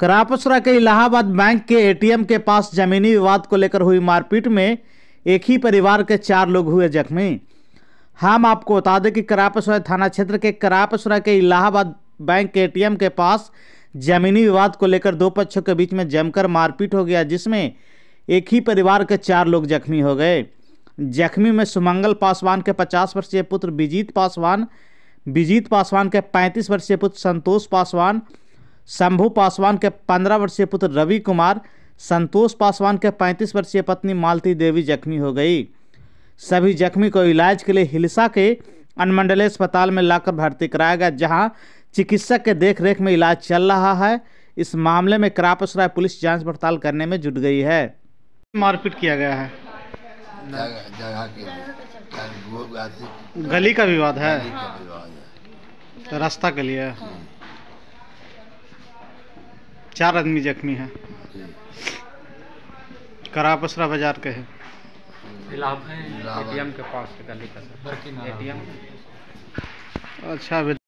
करापसरा के इलाहाबाद बैंक के एटीएम के पास जमीनी विवाद को लेकर हुई मारपीट में एक ही परिवार के चार लोग हुए जख्मी हम आपको बता दें कि करापसरा थाना क्षेत्र के करापसरा के इलाहाबाद बैंक के एटीएम के पास जमीनी विवाद को लेकर दो पक्षों के बीच में जमकर मारपीट हो गया जिसमें एक ही परिवार के चार लोग जख्मी हो गए जख्मी में सुमंगल पासवान के पचास वर्षीय पुत्र विजीत पासवान बिजीत पासवान के पैंतीस वर्षीय पुत्र संतोष पासवान शंभू पासवान के पंद्रह वर्षीय पुत्र रवि कुमार संतोष पासवान के पैंतीस वर्षीय पत्नी मालती देवी जख्मी हो गई सभी जख्मी को इलाज के लिए हिलसा के अनुमंडलीय अस्पताल में लाकर भर्ती कराया गया जहां चिकित्सक के देखरेख में इलाज चल रहा है इस मामले में करापसराय पुलिस जांच पड़ताल करने में जुट गई है मारपीट किया गया है जगह गली का विवाद है तो रास्ता के लिए चार आदमी जख्मी है करापसरा बाजार के है एटीएम के पास अच्छा